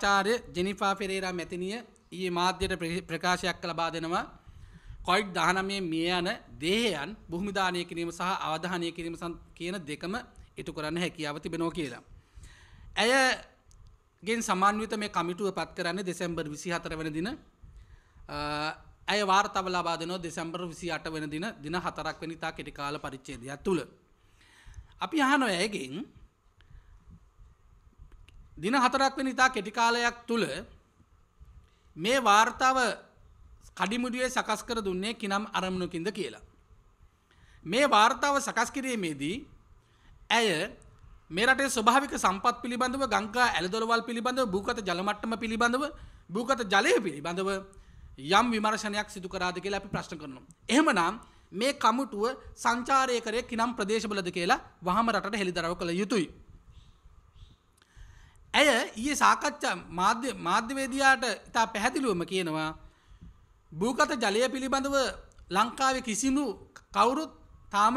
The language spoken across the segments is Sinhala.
චාරය ජනිපා පෙරේරා මැතිනිය ඒ මාධ්‍යයට ප්‍රකාශයක් කළ බා දෙනවා කොයිඩ් දානමය මේ යන දේහයන් බොහමිධානය කිරීම සහ අවධානය කිරීම කියන දෙකම ඉටු කරන්න හැකියාව තිබෙනෝ කියලා. ඇයගෙන් සමාන්විත මේ කමිටුව පත් කරන්න දෙසැම්බර් විසි හතර වෙන දින ඇය වාර්තව ලබාදනෝ දෙසැම්බර් විසි අට වෙන දින දින හතරක් වනිතා කෙටිකාල පරිච්චේදයක් තුළ. අපි අහනො ඇයගෙන් දින හතරක් වෙන ඉතා කෙටි කාලයක් තුල මේ වාර්තාව කඩිමුඩියේ සකස් කර දුන්නේ කිනම් අරමුණකින්ද කියලා. මේ වාර්තාව සකස් කිරීමේදී ඇය මේ රටේ ස්වභාවික සම්පත් පිළිබඳව ගංගා ඇලදොරවල් පිළිබඳව භූගත ජලමට්ටම පිළිබඳව භූගත ජලය පිළිබඳව යම් විමර්ශනයක් සිදු කරාද කියලා අපි ප්‍රශ්න කරනවා. එහෙමනම් මේ කමුටුව සංචාරය කරේ කිනම් ප්‍රදේශවලද කියලා වහම රටට හෙළිදරව් කළ යුතුයි. ඇය ඊයේ සාකච්ඡා මාධ්‍ය මාධ්‍යවේදියාට ඉතා පැහැදිලිවම කියනවා භූගත ජලය පිළිබඳව ලංකාවේ කිසිමු කවුරුත් තාම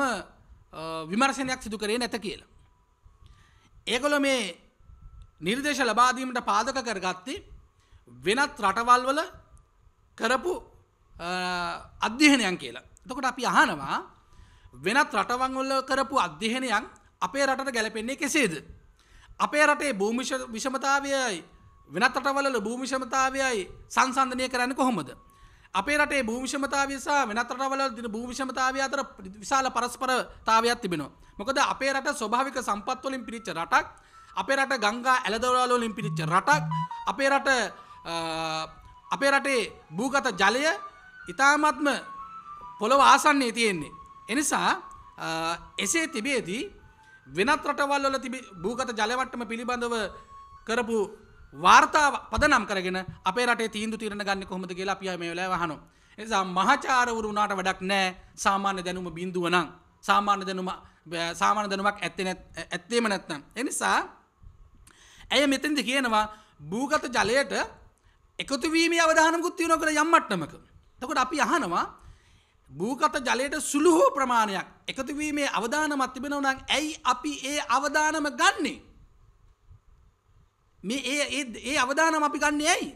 විමර්ශනයක් සිදු කරේ නැත කියලා. ඒගොල්ලෝ මේ නිර්දේශ ලබා දීමට පාදක කරගත්තේ වෙනත් රටවල් වල කරපු අධ්‍යයනයන් කියලා. එතකොට අපි අහනවා වෙනත් රටවන් වල කරපු අධ්‍යයනයන් අපේ රටට ගැලපෙන්නේ කෙසේද? අපේ රටේ භූමිෂ විෂමතාවයයි වෙනත් රටවල භූමිෂමතාවයයි සංසන්ධනය කරන්න කොහොමද. අපේ රටේ භූමිෂමතාවය සහ වෙනත් රටවල දින භූමිෂමතාවය අතර විශාල පරස්පරතාවයක් තිබෙනවා. මොකද අපේ රට ස්වභාවික සම්පත් වලින් පිරිච්ච රටක්, අපේ රට ගංගා ඇලදොරවල වලින් පිරිච්ච රටක්, අපේ රට අපේ රටේ භූගත ජලය ඊ타ත්ම පොළව ආසන්නයේ තියෙන්නේ. එනිසා එසේ තිබේදී වෙනත් රටවල්වල තිබි භූගත ජලවට්ටම පිළිබඳව කරපු වාර්තා පදනම් කරගෙන අපේ රටේ තීන්දු තීරණ ගන්න කොහොමද කියලා අපි මේ වෙලාවේ අහනවා. එනිසා මහාචාර්යවරු උනාට වැඩක් නැහැ. සාමාන්‍ය දැනුම බිඳුව නම් සාමාන්‍ය දැනුම සාමාන්‍ය දැනුමක් ඇත්තේ ඇත්තේම නැත්නම්. එනිසා ඇය මෙතෙන්ද කියනවා භූගත ජලයට එකතු වීමේ අවධානමකුත් තියනවා කියලා යම් මට්ටමක. එතකොට අපි අහනවා භූගත ජලයට සුළු හෝ ප්‍රමාණයක් එකතුවීමේ අවධානමත් තිබෙනව නම් ඇයි අපි ඒ අවධානම ගන්නේ? මේ ඒ ඒ අවධානම අපි ගන්නේ ඇයි?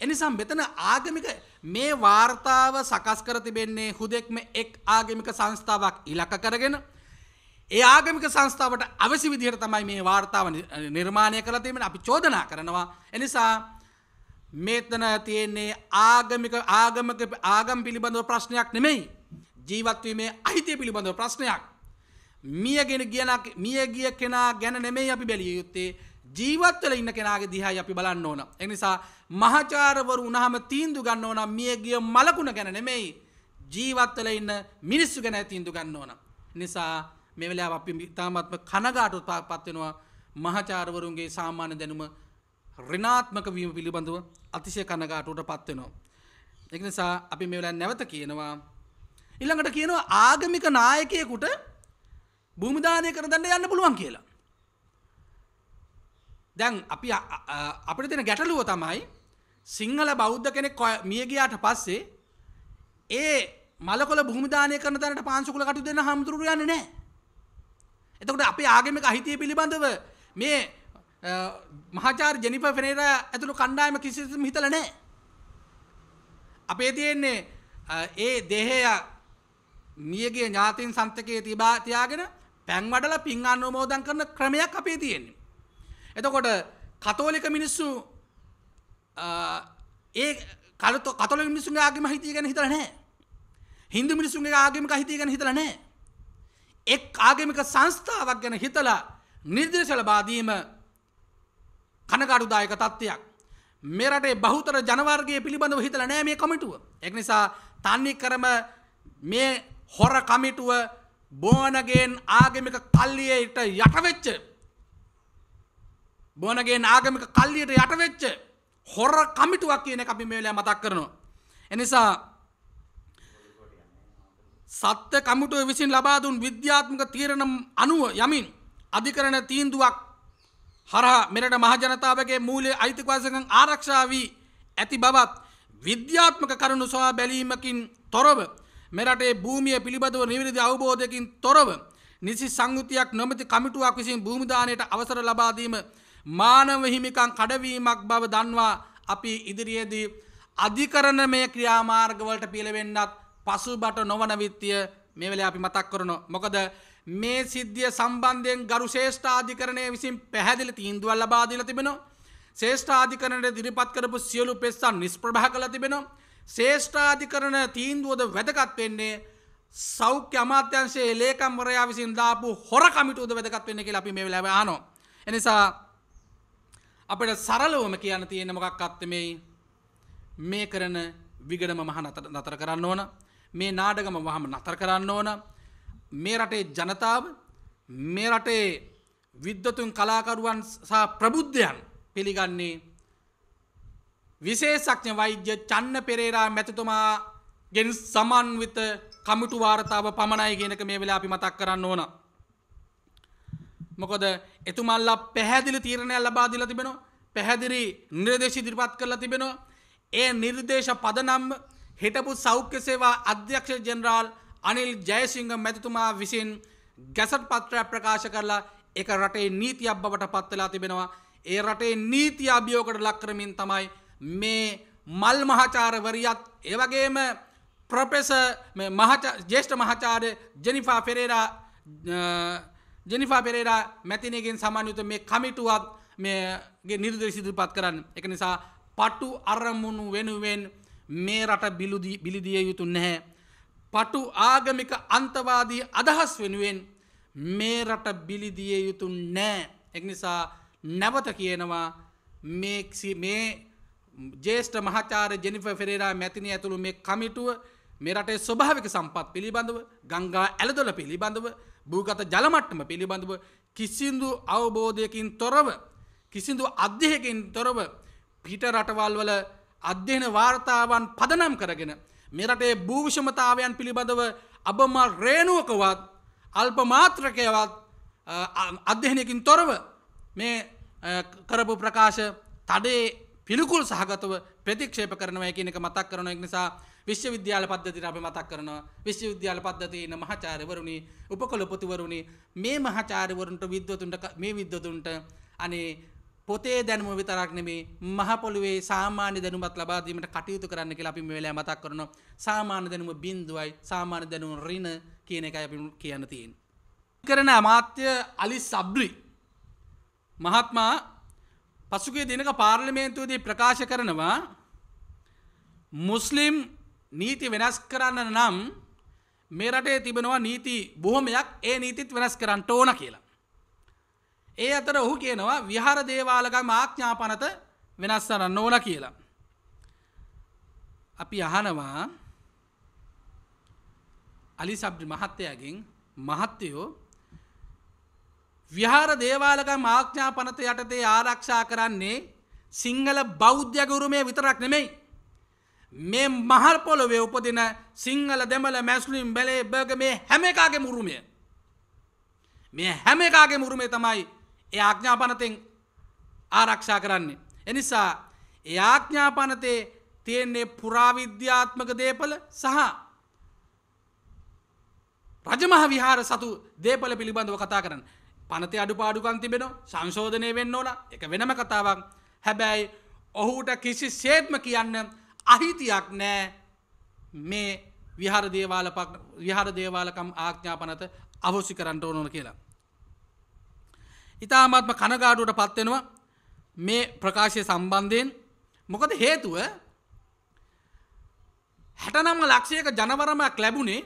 එනිසා මෙතන ආගමික මේ වාර්තාව සකස් කර තිබෙන්නේ හුදෙක්ම එක් ආගමික සංස්ථාවක් ඉලක්ක කරගෙන ඒ ආගමික සංස්ථාවට අවසි විදිහට තමයි මේ වාර්තාව නිර්මාණය කරලා තියෙන්නේ අපි චෝදනා කරනවා එනිසා මේතන තියෙන්නේ ආගමික ආගමක ආගම් පිළිබඳව ප්‍රශ්නයක් නෙමෙයි ජීවත්වීමේ අහිතය පිළිබඳව ප්‍රශ්නයක් මියගෙන කියන මිය ගිය කෙනා ගැන නෙමෙයි අපි බැලිය යුත්තේ ජීවත්වල ඉන්න කෙනගේ දිහායි අපි බලන්න ඕන එනිසා මහචාරවරු උනහම තීන්දු ගන්න ඕන මිය ගිය මලකුණ ගැන නෙමෙයි ජීවත්වල ඉන්න මිනිස්සු ගැන තීන්දු ගන්න ඕන නිසා මෙවලා අපි ඉතාමත්ම කනගාටුත් පත්වෙනවා මහචාරවරුන්ගේ සාමාන්‍ය දැනුම රිනාත්මක වීම පිළිබඳව අතිශය කනගාටුවට පත්වෙනවා. එක නිසා අපි මෙවල නැවත කියනවා. ඉළඟට කියනවා ආගමික නායකයකුට භූමිධානය කරදන්න යන්න පුළුවන් කියලා. දැන් අපි අපට දෙන ගැටලුව තමයි සිංහල බෞද්ධ කෙනෙක් මියගයාට පස්සේ ඒ මලකොල භූමිධානය කරන තැනට පාන්සුකුල කටු දෙන්න හමුදුරුව යන්නේ නෑ. එතකොට අපේ ආගමික අහිතිය පිළිබඳව මේ මහාචාර් ජනිප ෆෙනේර ඇතුළු කණ්ඩායම කිසිසම හිතල නෑ. අපේ තියෙන්නේ ඒ දෙහය මියගේ ඥාතින් සන්තකයේ තිබා තියාගෙන පැන් වඩලා පින් අනුමෝදන් කරන ක්‍රමයක් අපේ තියෙන්නේ. එතකොට කතෝලික මිනිස්සු ඒ කලත කතොල මිනිසුන් ආගම හිතිය ගැන හිතලා නැහැ. හින්දු මිනිසුන්ගේ ආගමික හිතිය ගැන හිතලා නැහැ. එක් ආගමික සංස්ථාවක් ගැන හිතලා නිර්දේශ ලබා දීම කනකඩුදායක තත්ත්වයක්. මෙරටේ බහුතර ජනවර්ගය පිළිබඳව හිතල නෑ මේ කමිටුව. එක් නිසා තන්නේ කරම මේ හොර කමිටුව බෝනගෙන් ආගමික කල්ලියට යටවෙච්ච. බෝනගෙන් ආගමික කල්ලියට යටවෙච්ච හොර කමිටුවක් කියන අපි මේලෑ මතක් කරනවා. එනිසා සත්‍ය කමිටුව විසින් ලබාදුන් විද්‍යාත්මක තීරණම් අනුව යමින් අධිකරණ තීන්දුවක් හරහා මෙරට මහජනතාවගේ මූලයේ අයිතිවාසිකම් ආරක්ෂා වී ඇති බවත් විද්‍යාත්මක කරුණු සොයා බැලීමකින් තොරව මෙරටේ භූමිය පිළිබඳව නිවැරදි අවබෝධයකින් තොරව නිසි සංයුතියක් නොමැති කමිටුවක් විසින් භූමි දාණයට අවසර ලබා දීම මානව හිමිකම් කඩවීමක් බව දන්වා අපි ඉදිරියේදී අධිකරණමය ක්‍රියාමාර්ග වලට පිළවෙන්නත් පසුබට නොවන විත්‍ය මේ වෙලාවේ අපි මතක් කරනවා මොකද මේ සිද්ධිය සම්බන්ධයෙන් ගරු ශේෂ්ඨාධිකරණය විසින් පැහැදිලි තීන්දුවල් ලබා දීලා තිබෙනවා. ශේෂ්ඨාධිකරණයට ඉදිරිපත් කරපු සියලු පෙස්සන් නිෂ්ප්‍රභා කළ තිබෙනවා. ශේෂ්ඨාධිකරණ තීන්දුවද වැදගත් වෙන්නේ සෞඛ්‍ය අමාත්‍යංශයේ ලේකම්වරයා විසින් දාපු හොර කමිටුවද වැදගත් වෙන්නේ කියලා අපි මේ වෙලාවේ අහනවා. එනිසා අපිට සරලවම කියන්න තියෙන මොකක් අත්තමෙයි මේ කරන විගඩම මහ නතර කරන්න ඕන මේ නාඩගම වහම නතර කරන්න ඕන මේ රටේ ජනතාව මේ රටේ විද්වතුන් කලාකරුවන් සහ ප්‍රබුද්ධයන් පිළිගන්නේ විශේෂඥ වෛද්‍ය චන්න පෙරේරා මැතිතුමා ගෙන් සමන්විත කමිටු වාර්තාව පමණයි කියනක මේ වෙලා අපි මතක් කරන්න ඕන. මොකොද එතුමල්ලා පැහැදිලි තීරණය ලබා දිලා තිබෙනවා පැහැදිරි නිර්දේශ දිරිපත් කරලා තිබෙනවා ඒ නිර්දේශ පදනම් හිටපු සෞඛ්‍ය සේවා අධ්‍යක්ෂ ජෙනරාල් අනිල් ජයසිංහ මැතිතුමා විසින් ගැසට් පත්‍රයක් ප්‍රකාශ කරලා එක රටේ නීතියක් බවට පත්වෙලා තිබෙනවා. ඒ රටේ නීති අභියෝගකට ලක් කරමින් තමයි මේ මල් මහාචාර්යවරියත් ඒ වගේම ප්‍රොෆෙසර් මේ ජ්‍යෙෂ්ඨ මහාචාර්ය ජෙනිෆා පෙරේරා ජෙනිෆා පෙරේරා මැතිණියගෙන් සමන්විත මේ කමිටුවත් මේගේ නිර්දේශ ඉදිරිපත් කරන්න. ඒක නිසා පටු අරමුණු වෙනුවෙන් මේ රට බිලිදිය යුතු නැහැ. පටු ආගමික අන්තවාදී අදහස් වෙනුවෙන් මේ රට බිලිදිය යුතු නෑ එනිසා නැවත කියනවා මේක්සි මේ ජේෂ්ඨ මහචාර ජනිප ෆෙරේරා මැතිනි ඇතුළු මේ කමිටුව මෙරටේ ස්වභාවික සම්පත් පිළිබඳව ගංගා ඇලදොල පිළිබඳව භූගත ජලමට්ටම පිළිබඳව කිසිදු අවබෝධයකින් තොරව කිසිදු අධ්‍යයකින් තොරව පිට රටවල් වල අධ්‍යන වාර්තාවන් පදනම් කරගෙන මෙරටේ භූවිෂමතාවයන් පිළිබඳව අබමල් රේනුවකවත් අල්ප මාත්‍රකයවත් අධ්‍යනයකින් තොරව මේ කරපු ප්‍රකාශ තඩේ පිළිකුල් සහගතව ප්‍රතික්ෂේප කරනවා කියන එක මතක් කරන එක නිසා විශ්වවිද්‍යාල පද්ධතියට අපි මතක් කරනවා විශ්වවිද්‍යාල පද්ධතියේ ඉන්න මහාචාර්යවරුනි උපකුලපතිවරුනි මේ මහාචාර්යවරුන්ට විද්වතුන්ට මේ විද්වතුන්ට අනේ පොතේ දැනුම විතරක් නෙමේ මහපොළුවේ සාමාන්‍ය දැනුමත් ලබාදීමට කටයුතු කරන්න කියලා අපි වෙලා මතක් කරන සාමාන්‍ය දැනුම බින්දුවයි සාමාන්‍ය දැනුම රින කියන එක අපි කියන්න තියෙන්. කරන අමාත්‍ය අලි සබ්ලි මහත්මා පසුගේ දෙනක පාර්ලිමේන්තුවදී ප්‍රකාශ කරනවා මුස්ලිම් නීති වෙනස් කරන්න නම් මේ රටේ තිබෙනවා නීති බොහොමයක් ඒ නීතිත් වෙනස් කරන්න ඕන කියලා. ඒ අතර ඔහු කියනවා විහාර දේවාලගම ආඥාපනත වෙනස් කරන්න ඕන කියලා. අපි අහනවා අලි සබ්දි මහත්තයාගෙන් මහත්තයෝ විහාර දේවාලගම ආඥාපනත යටතේ ආරක්ෂා කරන්නේ සිංහල බෞද්ධ ගුරුමේ විතරක් නෙමෙයි. මේ මහල් පොළොවේ උපදින සිංහල දෙමළ මැස්ලිම් බැලේ බර්ග මේ හැම එකගේ මුරුමය. මේ හැම එකගේ මුරුමේ තමයි ඒ ආඥාපනතෙන් ආරක්ෂා කරන්නේ. එනිසා ඒ ආඥාපනතේ තියෙන්නේ පුරාවිද්‍යාත්මක දේපල සහ රජමහ විහාර සතු දේපල පිළිබඳව කතා කරන්න. පනතේ අඩුපාඩුකම් තිබෙනවා සංශෝධනය වෙන්න ඕන එක වෙනම කතාවක්. හැබැයි ඔහුට කිසි සේත්ම කියන්න අහිතියක් නෑ මේ විහාර දේවාල විහාර දේවාලකම් ආඥාපනත අවසි කරන්න ඕනොන කියලා. ඉතාමත්ම කනගාඩුවට පත්වෙනවා මේ ප්‍රකාශය සම්බන්ධයෙන් මොකද හේතුව හැටනම්ම ලක්ෂයක ජනවරමයක් ලැබුණේ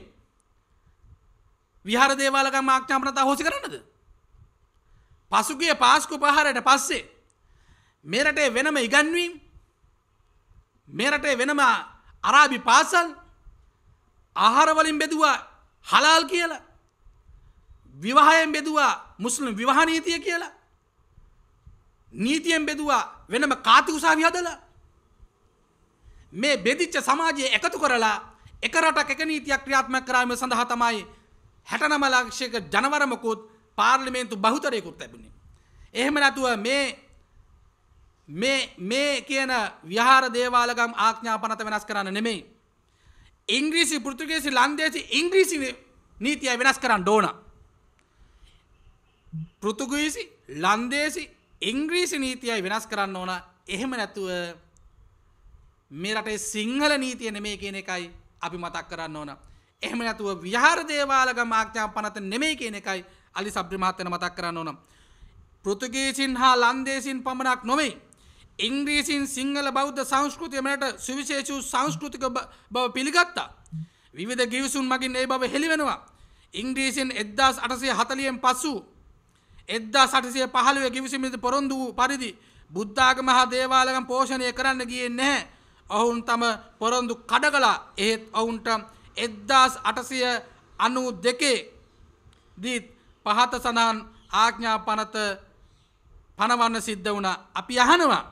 විහාර දේවාලක මාක්්‍යාපනතා හෝසි කරන්නද. පසුගිය පාස්කු පහරයට පස්සේ මේරටේ වෙනම ඉගන්වීම් මේරටේ වෙනම අරාබි පාසල් ආහාරවලින් බෙදවා හලාල් කියලා විවාහයෙන් බෙදවා මුස්ලිම් විවාහනීතිය කියලා නීතියෙන් බෙදවා වෙනම කාති උසාවි හදලා මේ බෙදිච්ච සමාජය එකතු කරලා එක රටක් එක නීතියක් ක්‍රියාත්මක කිරීම සඳහා තමයි 69 ලක්ෂයක ජනවරමකුත් පාර්ලිමේන්තු බහුතරයකුත් ලැබුණේ. එහෙම නැතුව මේ මේ මේ කියන විහාර දේවාලගම් ආඥාපනත වෙනස් කරන්න නෙමෙයි. ඉංග්‍රීසි පෘතුගීසි ලන්දේසි ඉංග්‍රීසි නීතිය වෙනස් කරන්න ඕනා. පෘතුගීසි ලන්දේසි ඉංග්‍රීසි නීතියයි වෙනස් කරන්න ඕන එහෙම නැතුව මේ රටේ සිංහල නීතිය නෙමේ කියන එකයි අපි මතක් කරන්න ඕන. එහෙම නැතුව විහාර දේවාලග මාක්්‍යාම් පනත නෙමේ කියන එකයි අලි සබ්‍රිමාත්‍යන මතක් කරන්න ඕන. පෘතුගීසින් හා ලන්දේසින් පමණක් නොවෙයි. ඉංග්‍රීසින් සිංහල බෞද්ධ සංස්කෘතියමට සුවිශේෂූ සංස්කෘතික බව පිළිගත්තා. විවිධ ගිවිසුන් මගින් ඒ බව හෙළිවෙනවා. ඉංග්‍රීසින් එද්දාස් අටසේ හතලියෙන් පසු එද්දා සටසය පහළුව ගිවිසිමිද පොරොන්දු පරිදි බුද්ධාගමහා දේවාලකම් පෝෂණය කරන්න ගියෙන් නැහැ ඔවුන් තම පොරොන්දු කඩ කලා ඒත් ඔවුන්ට එද්දාස් අටසය අනු දෙකේ දීත් පහත සඳහන් ආඥා පනත පනවන්න සිද්ධ වුණ අපි අහනවා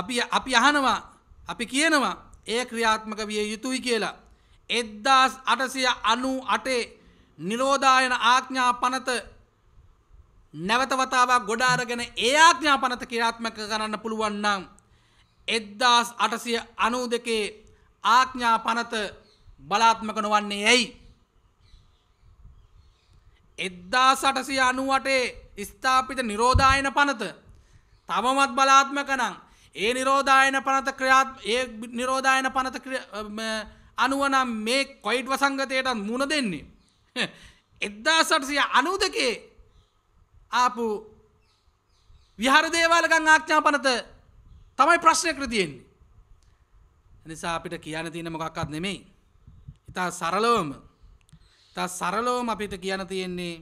අපි අපි අහනවා අපි කියනවා ඒ ක්‍රියාත්මක විය යුතුයි කියලා එද්දාස් අටසය අනු අටේ නිරෝධායන ආඥා පනත නැවතවතාවක් ගොඩාරගෙන ඒ ආඥා පනත ක්‍රියාත්මක කරන්න පුළුවන් නම් එද්දාස් අටසිය අනූ දෙකේ ආඥා පනත බලාත්මක නොවන්නේ ඇයි. එද්දා සටසිය අනුවටේ ස්ථාපිත නිරෝධායන පනත තමමත් බලාත්මකනං ඒ නිරෝධායන පනත ක්‍රියාත් ඒ නිරෝධායන පනත අනුවනම් මේ කොයිඩ්ව සංගතයටත් මුණ දෙන්නේ. එද්දාසටසය අනූදකේ ආපු විහාර දේවාලකං ආක්ඥාපනත තමයි ප්‍රශ්නය කෘතියෙන්නේ. නිසා අපිට කියන තියෙන මොකක්වත් නෙමෙයි. ඉතා සරලවම තා සරලෝම අපිට කියන තියෙන්නේ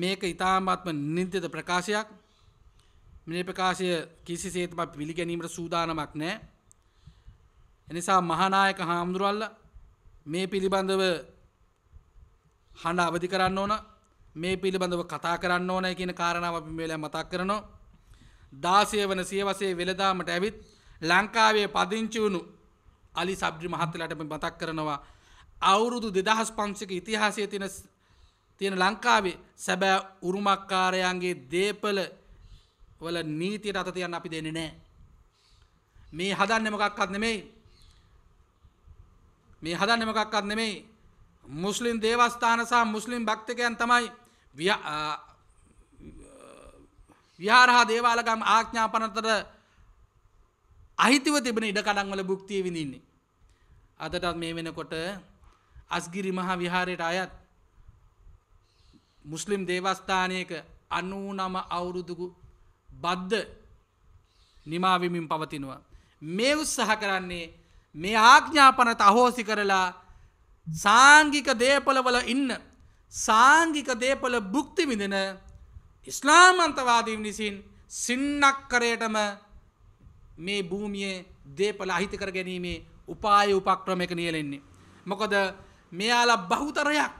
මේක ඉතාමත්ම නින්තිත ප්‍රකාශයක් මේ ප්‍රකාශය කිසි සේතම පිළිගැනීමට සූදානමක් නෑ එනිසා මහනායක හාමුදුරුවල්ල මේ පිළිබඳව හඬ අවධි කරන්න ඕන මේ පිළිබඳව කතා කරන්න ඕන කියන කාරණාව අපි මේලා මතක් කරනවා. දාසය වන සියවසේ වෙළදාමට ඇවිත් ලංකාවේ පදිංචි වුණු අලි සබ්‍රි මහත්තලට මතක් කරනවා අවුරුදු දෙදහස් පංචක ඉතිහාසය තියෙන තියෙන ලංකාවේ සැබෑ උරුමක්කාරයන්ගේ දේපල වල නීතියට අත තියන්න අපි දෙන්නේ නැහැ. මේ හදන්නේ මොකක්වත් නෙමෙයි මේ හදන්න මොකක්වත් නෙමෙයි මුස්ලිම් දේවස්ථාන සහ මුස්ලිම් භක්තිකයන් තමයි විහාර හා දේවාලගම් ආඥාපනතර අහිතිව තිබෙන ඉඩකඩංවල භුක්තිය විඳින්නේ. අදටත් මේ වෙනකොට අස්ගිරි මහා විහාරයට අයත් මුස්ලිම් දේවස්ථානයක අනූ නම අවුරුදුකු බද්ධ නිමාවිමින් පවතිනවා. මේ උත්සහ කරන්නේ මේ ආඥාපනත අහෝසි කරලා සාංගික දේපලවල ඉන්න සාංගික දේපල බුක්ති විඳෙන ඉස්ලාමන්තවාදීන් විසින් සින්නක්කරයටම මේ භූමියේ දේපල අහිත කර ගැනීමේ උපාය උපක්‍රමයක නියලෙන්නේ. මොකද මෙයාලා බහුතරයක්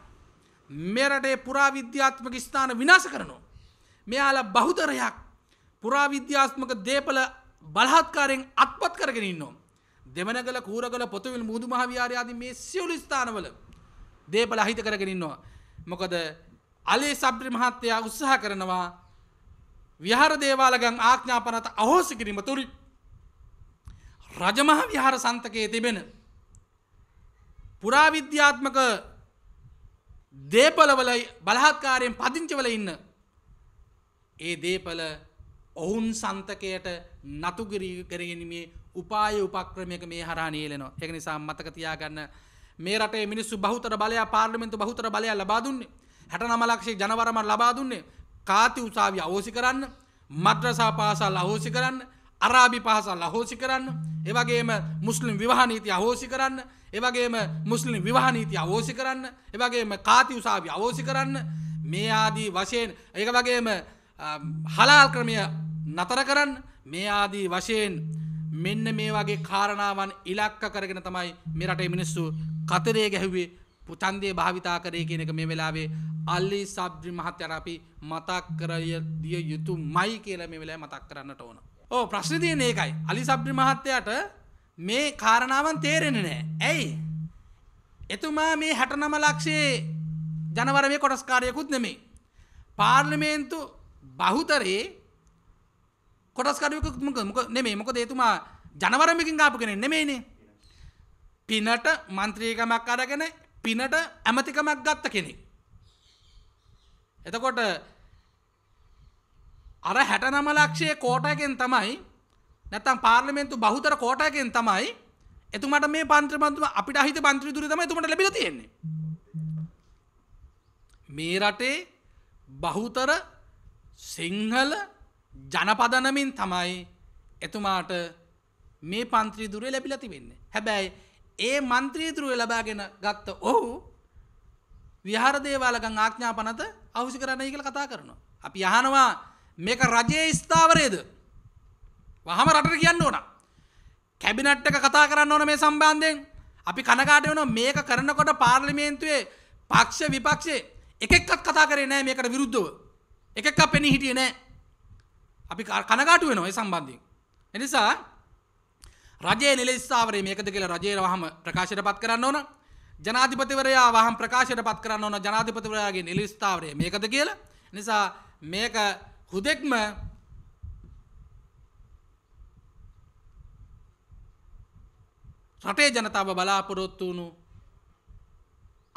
මෙරටේ පුරාවිද්‍යාත්මක ස්ථාන විනාශ කරනවා. මෙයාලා බහුතරයක් පුරාවිද්‍යාත්මක දේපල බලහත්කාරයෙන් අත්පත් කරගෙන ඉන්නවා. දෙවනගල කූරගල පොතුවිල් මුහුදු මහවිහාරය මේ සියලු ස්ථානවල දේපල අහිත කරගෙන ඉන්නවා. මොකද අලේ සබ්‍රි මහත්තයා උත්සාහ කරනවා විහාර දේවාලගම් ආඥාපනත අහෝසි කිරීම තුරින් රජමහ විහාර සන්තකයේ තිබෙන පුරාවිද්‍යාත්මක දේපලවල බලහත්කාරයෙන් පදිංචවල ඉන්න ඒ දේපල ඔවුන් සන්තකයට නතුගිරී කරගෙනීමේ උපාය උපක්‍රමයක මේ හරහා නීලනවා එක නිසා මතක තියාගන්න මේ රටේ මිනිස්සු බහුතර බලය පාර්ලිමෙන්තු බහුතර බලය ලබා දුන්නේ හැට නමලක්ෂේ ජනවරම ලබා දුන්නේ කාති උසාවිය අවෝසි කරන්න මද්‍රසා පාසල් අහෝසි කරන්න අරාබි පහසල් අහෝසි කරන්න එවගේම මුස්ලිම් විවාහනීති අහෝසි කරන්න එවගේම මුස්ලිම් විවාහනීති අවෝසි කරන්න එවගේම කාති උසාවි අවෝසි කරන්න මේ ආදී වශයෙන් ඒක වගේම හලාල් ක්‍රමය නතර කරන්න මේ ආදී වශයෙන් මෙන්න මේ වගේ කාරණාවන් ඉලක්ක කරගෙන තමයි මෙරටේ මිනිස්සු කතරේ ගැහුවේ පුචන්දය භාවිතා කරය කියන එක මේ වෙලාවේ අල්ලි සබ්්‍රි මහත්‍යරපි මතක් කරය දිය යුතු මයි කියල මේ වෙලා මතක් කරන්නට ඕන. ඕ ප්‍රශ්නතියන ඒකයි අලි සබ්්‍රි මහත්තයට මේ කාරණාවන් තේරෙන නෑ ඇයි එතුමා මේ හැටනම ලක්ෂයේ ජනවරවේ කොටස්කාරයකුත් නෙමේ පාර්ලිමේන්තු බහුතරේ කොටස්කරුවකුත්මක මොක නෙමේ මොක දේතුමා ජනවරමකින් ගාපු කෙනෙ නෙමේනේ පිනට මන්ත්‍රීකමක් අරගෙන පිනට ඇමතිකමක් ගත්ත කෙනෙ එතකොට අර හැට නම ලක්ෂය කෝටයකෙන් තමයි නැතම් පාර්ලිමෙන්තු බහුතර කෝටයකෙන් තමයි එතුමට මේ පන්ත්‍රමන්තුම අපිට අහිත පන්ත්‍රී දුර තම තුමට ලබි තියෙන්නේ මේ රටේ බහුතර සිංහල ජනපදනමින් තමයි එතුමාට මේ පන්ත්‍රීදුරේ ලැබිලති වෙන්න. හැබැයි ඒ මන්ත්‍රීතුරුව ලබාගෙන ගත්ත ඔහු විහාරදේවාලකං ආඥා පනත අවුසි කරන්නයි කළ කතා කරනවා. අපි යහනවා මේක රජයේ ස්ථාවරයද. වහම රටට කියන්න ඕන. කැබිනට් එක කතා කරන්න ඕන මේ සම්බන්ධයෙන් අපි කනකාට වන මේක කරනකොට පාර්ලිමේන්තුවේ පක්ෂ විපක්ෂේ එකෙක්කත් කතා කරේ නෑ මේකට විරුද්ධව. එකක් පෙනි හිටිය නෑ අපි කනගාටු වෙනවා ඒ සම්බන්ධයෙන්. එනිසා රජයේ නිල ස්ථාවරයේ මේකද කියලා රජයේ වහම ප්‍රකාශයට පත් කරන්න ඕන. ජනාධිපතිවරයා වහම් ප්‍රකාශයට පත් කරන්න ඕන ජනාධිපතිවරයාගේ නිල ස්ථාවරය මේකද කියලා. නිසා මේක හුදෙක්ම රටේ ජනතාව බලාපොරොත්තු වුණු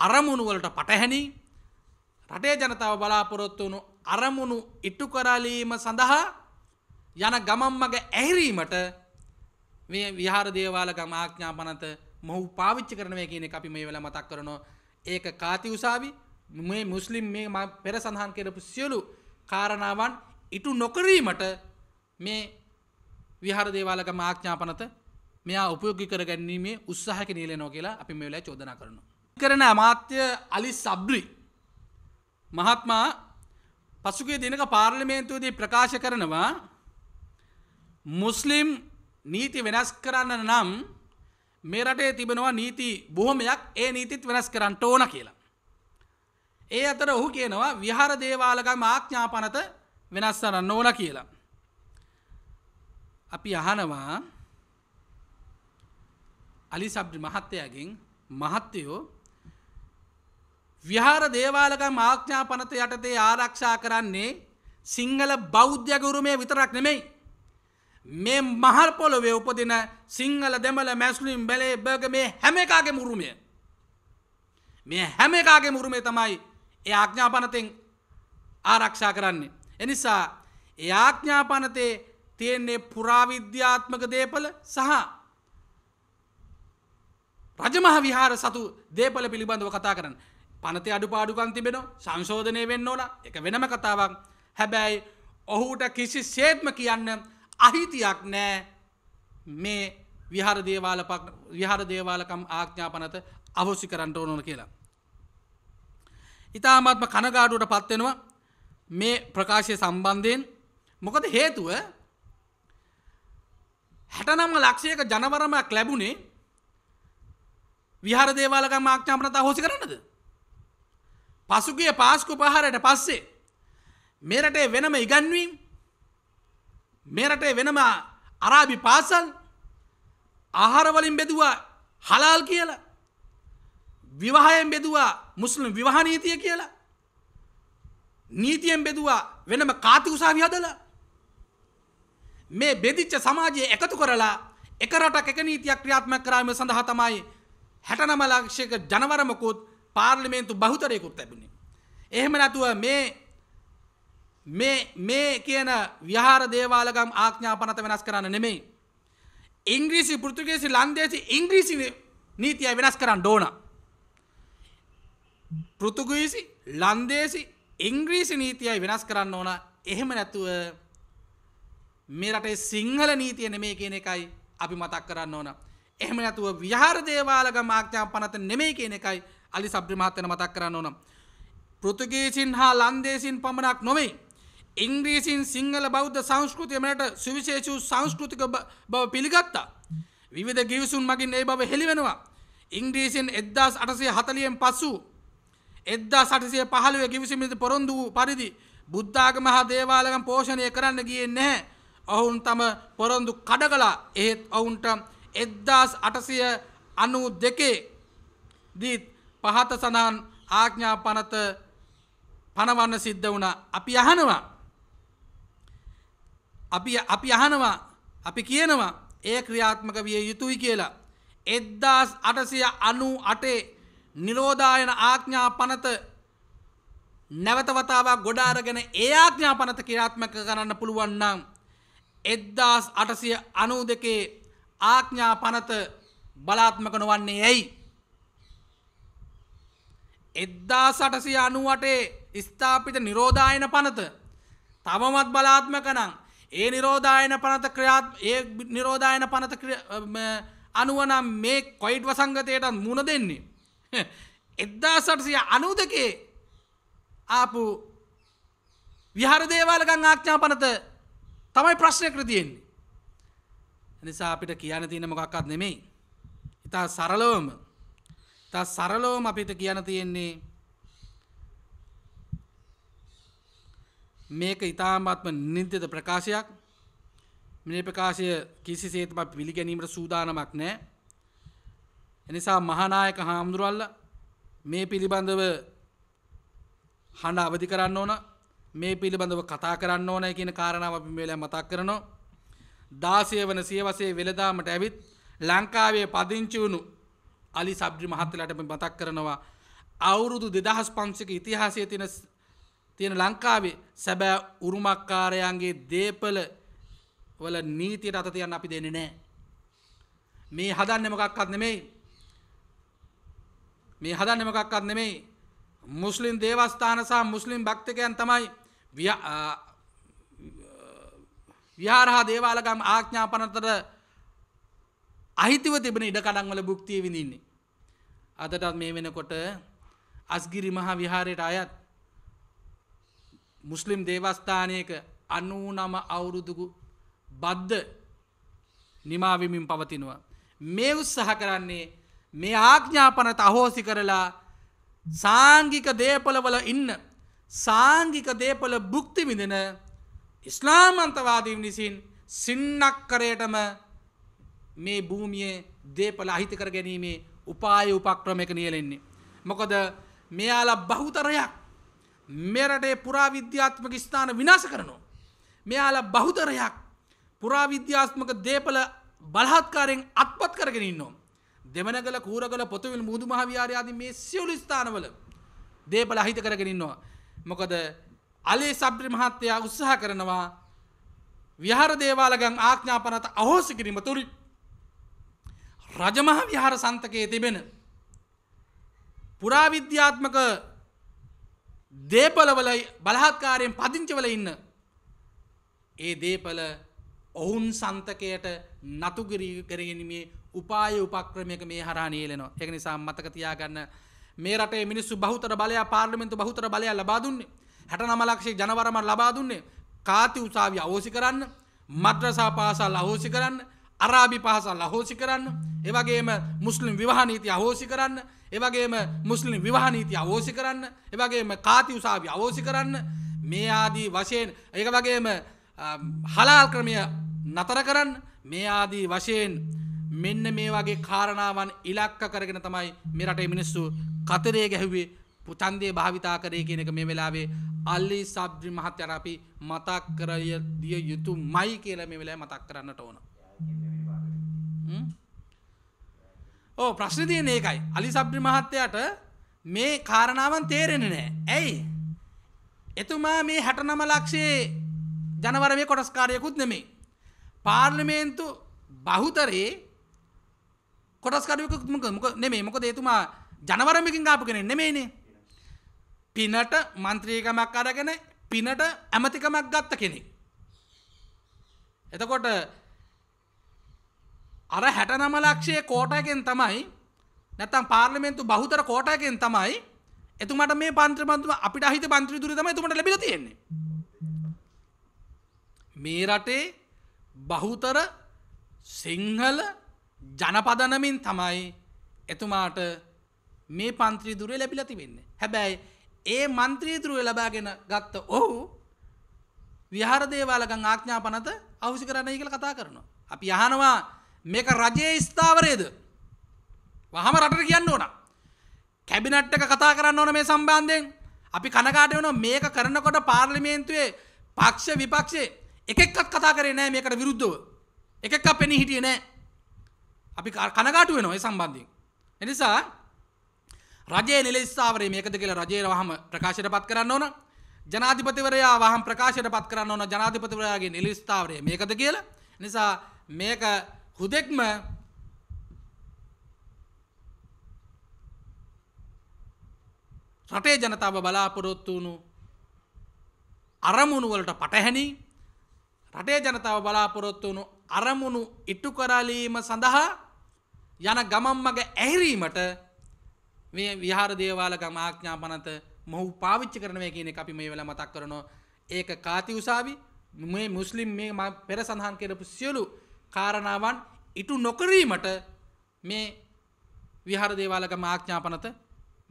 අරමුණු වලට පටහැනි රටේ ජනතාව බලාපොරොත්තු වුණු අරමුණු ඉටු කරලීම සඳහා යන ගමම් මග ඇහිරීමට මේ විහාර දේවාල ගමාඥාපනත මොහු පාවිච්චි කරනය කියන අපි මේ වෙල මතක් කරනවා ඒක කාති උසාවි මේ මුස්ලිම් මේ පෙර සඳහන් කරපු සියලු කාරණාවන් ඉටු නොකරීමට මේ විහාර දේවාලක මාක්ඥාපනත මෙයා උපයෝගි කරගැනීමේ උත්සාහක නීලනෝ කියලා අපි මෙවෙලා චෝදනා කරනවා. කරන අමාත්‍ය අලි සබ්්‍රි මහත්මා පසුගේ දිනක පාර්ලිමේන්තුවදී ප්‍රකාශ කරනවා මුස්ලිම් නීති වෙනස් කරන්න නම් මේ රටේ තිබෙනවා නීති බොහොමයක් ඒ නීතිත් වෙනස් කරන්නට ඕන කියලා. ඒ අතර ඔහු කියනවා විහාර දේවාලගම් ආඥාපනත වෙනස් කරන්න ඕන කියලා. අපි අහනවා අලි සබ්දි මහත්තයාගෙන් මහත්තයෝ විහාර දේවාලගම් ආඥාපනත යටතේ ආරක්ෂා කරන්නේ සිංහල බෞද්ධ ගුරුමය විතරක් නෙමෙයි මේ මහල් පොළොවේ උපදින සිංහල දෙමළ මැස්ලිම් බැලේ බර්ග මේ හැම එකගේ මුරුමය. මේ හැම එකගේ මුරුමේ තමයි ඒ ආඥාපනතෙන් ආරක්ෂා කරන්නේ. එනිසා ඒ ආඥාපනතේ තියෙන්නේ පුරාවිද්‍යාත්මක දේපල සහ රජමහ විහාර සතු දේපල පිළිබඳව කතා කරන්න. පනති අඩුපාඩුකන් තිබෙනවා සංශෝධනය වෙන්න ඕන එක වෙනම කතාවක් හැබැයි ඔහුට කිසි සේත්ම කියන්න අහිතියක් නෑ මේ විහාර දේවාල විහාර දේවාලකම් ආඥාපනත අවසි කරන්නට ඕනන කියලා. ඉතාමත්ම කනගාඩුවට පත්වෙනවා මේ ප්‍රකාශය සම්බන්ධයෙන් මොකද හේතුව හැටනම්ම ලක්ෂයක ජනවරමයක් ලැබුණේ විහාර දේවාලකම් ආඥාපනත අහෝසි කරන්නද. පසුගිය පාස්කු පහරයට පස්සේ මේරටේ වෙනම ඉගන්වීම් මේරටේ වෙනම අරාබි පාසල් ආහාරවලින් බෙදවා හලාල් කියලා විවාහයෙන් බෙදවා මුස්ලිම් විවාහ නීතිය කියලා නීතියෙන් බෙදවා වෙනම කාති උසාවි හදලා මේ බෙදිච්ච සමාජය එකතු කරලා එක රටක් එක නීතියක් ක්‍රියාත්මක කිරීම සඳහා තමයි 69 ලක්ෂයක ජනවරමකුත් පාර්ලිමේන්තු බහුතරයකුත් ලැබුණේ. එහෙම නැතුව මේ මේ මේ කියන විහාර දේවාලගම් ආඥාපනත වෙනස් කරන්න නෙමෙයි. ඉංග්‍රීසි පෘතුගේසි ලන්දේසි ඉංග්‍රීසි නීතිය වෙනස් කරන්න ඕන. පෘතුගීසි ලන්දේසි ඉංග්‍රීසි නීතියයි වෙනස් කරන්න ඕන එහෙම නැතුව මේ රටේ සිංහල නීතිය නෙමේ කියන එකයි අපි මතක් කරන්න ඕන. එහෙම නැතුව විහාර දේවාලගම් ආඥාපනත නෙමෙයි කියන එකයි අලි සබ්‍රි මහත්තයා මතක් කරන්න ඕන. පෘතුගීසින් හා ලන්දේසින් පමණක් නොවේ ඉංග්‍රීසින් සිංහල බෞද්ධ සංස්කෘතිය මට සුවිශේෂූ සංස්කෘතික බව පිළිගත්තා. විවිධ ගිවිසුන් මගින් ඒ බව හෙළිවෙනවා. ඉංග්‍රීසින් එද්දාස් අටසය හතලියෙන් පසු එද්දා සටසය පහළුව ගිවිසිමිද පොරොන්දු වූ පරිදි බුද්ධාගම හා දේවාලගම් පෝෂණය කරන්න ගිය නැහැ. ඔහුන් තම පොරොන්දු කඩ කලා එහෙත් ඔවුන්ට එද්දාස් අටසය අනු දෙකේ දීත් පහත සඳහන් ආඥා පනත පනවන්න සිද්ධ වුණ අපි අහනවා. අපි අපි අහනවා අපි කියනවා ඒ ක්‍රියාත්මක විය යුතුයි කියලා. එද්දාස් අටසිය අනු අටේ නිරෝධායන ආඥා පනත නැවතවතාවක් ගොඩාරගෙන ඒ ආඥා පනත ක්‍රියාත්මක කරන්න පුළුවන් නම් එද්දාස් අටසිය අනු දෙකේ ආඥා පනත බලාත්මක නොවන්නේ ඇයි. එද්දා සටසිය අනුවටේ ස්ථාපිත නිරෝධායන පනත තවමත් බලාත්මක නම් ඒ නිරෝධායන පනත ක්‍රියාත් ඒ නිරෝධායන පනත අනුවනම් මේ කොයිඩ් වසංගතයට මුණ දෙන්නේ. එද්දා සටසිය අනු දෙකේ ආපු විහාර දේවාලගං ආක්ඥා පනත තමයි ප්‍රශ්නය ක්‍රතියෙන්නේ. නිසා අපිට කියන තියෙන මොකක්වත් නෙමෙයි. ඉතා සරලවම ඉතා සරලෝම අපිට කියන තියෙන්නේ මේක ඉතාමත්ම නින්තිත ප්‍රකාශයක් මේ ප්‍රකාශය කිසි සේතම පිළිගැනීමට සූදානමක් නෑ. එනිසා මහනායක හාමුදුරුවල්ල මේ පිළිබඳව හඬ අවධි කරන්න ඕන මේ පිළිබඳව කතා කරන්න ඕන කියන කාරණාව අපි මේලා මතක් කරනවා. දාසය වන සියවසේ වෙළදාමට ඇවිත් ලංකාවේ පදිංචි වුණු අලි සබ්‍රි මහත්තලට මතක් කරනවා අවුරුදු දෙදහස් පංචක ඉතිහාසය තියෙන තියෙන ලංකාවේ සැබෑ උරුමක්කාරයන්ගේ දේපල වල නීතියට අත තියන්න අපි දෙන්නේ නැහැ. මේ හදන්නේ මොකක්වත් නෙමෙයි. මේ හදන්නේ මොකක්වත් නෙමෙයි. මුස්ලිම් දේවස්ථාන සහ මුස්ලිම් භක්තිකයන් තමයි විහාරහා දේවාලගම් ආඥාපනතර අහිතිව තිබෙන ඉඩකඩම් වල භුක්තිය විඳින්නේ. අදටත් මේ වෙනකොට අස්ගිරි මහා විහාරයට අයත් මුස්ලිම් දේවස්ථානයක අනූනම අවුරුදුකු බද්ධ නිමාවිමින් පවතිනවා. මේ උත්සහ කරන්නේ මේ ආඥාපනත අහෝසි කරලා සාංගික දේපලවල ඉන්න සාංගික දේපල බුක්තිමිදෙන ඉස්ලාමන්තවාදී විනිසින් සින්නක්කරයටම මේ භූමියේ දේපල අහිත කර ගැනීමේ උපාය උපක්‍රමයක නියලෙන්නේ. මොකද මෙයාලා බහුතරයක් මෙරටේ පුරාවිද්‍යාත්මක ස්ථාන විනාශ කරනවා. මෙයාලා බහුතරයක් පුරාවිද්‍යාත්මක දේපල බලහත්කාරයෙන් අත්පත් කරගෙන ඉන්නවා. දෙමනගල කූරගල පොතුවිල් මුහුදු මහවිහාරය ආදී මේ සියලු ස්ථානවල දේපල අහිත කරගෙන ඉන්නවා. මොකද අලි සබ්රි මහත්තයා උත්සාහ කරනවා විහාර දේවාලගම් ආඥාපනත අහෝසි කිරීම තුරින් රජමහා විහාර සන්තකයේ තිබෙන පුරාවිද්‍යාත්මක දේපලවල බලහත්කාරයෙන් පදිංචවල ඉන්න. ඒ දේපල ඔවුන් සන්තකයට නතුගිරී කරගෙනීමේ උපාය උපක්‍රමයක මේ හරා නීලනවා එක නිසා මතක තියාගන්න මේ රටේ මිනිස්සු බහුතර බලය පාර්ලිමෙන්තු බහුතර බලය ලබා දුන්නේ හැට නමලක්ෂේ ජනවරම ලබා දුන්නේ කාති උසාවි අවෝසි කරන්න මද්‍රසා පාසල් අහෝසි කරන්න අරාබි පහසල් අහෝසි කරන්න එවගේම මුස්ලිම් විවාහනීති අහෝසි කරන්න එවගේම මුස්ලිම් විවාහනීති අවෝසි කරන්න එවගේම කාති උසාවි අවෝසි කරන්න මේ ආදී වශයෙන් ඒක වගේම හලාල් ක්‍රමය නතර කරන්න මේ ආදී වශයෙන් මෙන්න මේ වගේ කාරණාවන් ඉලක්ක කරගෙන තමයි මේ රටේ මිනිස්සු කතරේ ගැහුවේ පුචන්දේ භාවිතා කරේ කියන එක මේ වෙලාවේ අල්ලි සබ්‍රි මහත්තයර අපි මතක් කරය දිය යුතු මයි කියල මේ වෙලා මතක් කරන්නට ඕන ඕ ප්‍රශ්න තියෙන ඒකයි අලි සබ්‍රි මහත්තයට මේ කාරණාවන් තේරෙන නෑ ඇයි එතුමා මේ හැටනම ලක්ෂයේ ජනවරමය කොටස්කාරයකුත් නෙමේ පාර්ලිමේන්තු බහුතරේ කොටස්කරුවකුත් මොක නෙමේ මොකද එතුමා ජනවරමකින් ගාපු කෙනෙ නෙමේනේ පිනට මන්ත්‍රීකමක් අරගෙන පිනට ඇමතිකමක් ගත්ත කෙනෙක් එතකොට අර හැටනම ලක්ෂය කෝටයකෙන් තමයි නැතම් පාර්ලිමෙන්න්තු බහුතර කෝටයකෙන් තමයි එතුමට මේ පන්ත්‍රමන්තුම අපිට අහිත පන්ත්‍රි දුරතම තුමට ලබි තියෙන්නේ මේ රටේ බහුතර සිංහල ජනපදනමින් තමයි එතුමාට මේ පන්ත්‍රීදුරේ ලැබිල තිවෙන්නේ හැබැයි ඒ මන්ත්‍රීදුරුව ලබාගෙන ගත්ත ඔහු විහාර දේවාලකං ආඥා පනත අවුසි කරන්න ඉගල කතා කරනවා. අපි යහනවා මේක රජයේ ස්ථාවරයේද වහම රටට කියන්න ඕන කැබිනට් එක කතා කරන්න ඕන මේ සම්බන්ධයෙන් අපි කනගාට වෙන මේක කරනකොට පාර්ලිමේන්තුවේ පක්ෂ විපක්ෂේ එකෙක්වත් කතා කරේ නෑ මේකට විරුද්ධව එකෙක් පෙනී හිටියේ නෑ අපි කනගාටු වෙනවා ඒ සම්බන්ධයෙන් එනිසා රජයේ නිල ස්ථාවරය මේකද කියලා රජයේ වහම ප්‍රකාශයට පත් කරන්න ඕන ජනාධිපතිවරයා වහම් ප්‍රකාශයට පත් කරන්න ඕන ජනාධිපතිවරයාගේ නිල ස්ථාවරය මේකද කියලා නිසා මේක හුදෙක්ම රටේ ජනතාව බලාපොරොත්තු වුණු අරමුණු වලට පටහැනි රටේ ජනතාව බලාපොරොත්තු වුණු අරමුණු ඉටු කරලීම සඳහා යන ගමම් මග ඇහිරීමට මේ විහාර දේවාල ගම ආඥාපනත මොහු පාවිච්චි කරන මේ කියන එක අපි මේ වෙලාව මතක් කරනවා ඒක කාති උසාවි මේ මුස්ලිම් මේ පෙර සඳහන් කරපු සියලු කාරණාවන් ඉටු නොකරීමට මේ විහාර දේවාලක මාඥාපනත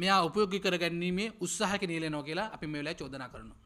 මෙයා උපයෝගි කර ගැනීමේ උත්සාහක නීලනෝ කියලා අපි මේ වෙලාවේ චෝදනා කරනවා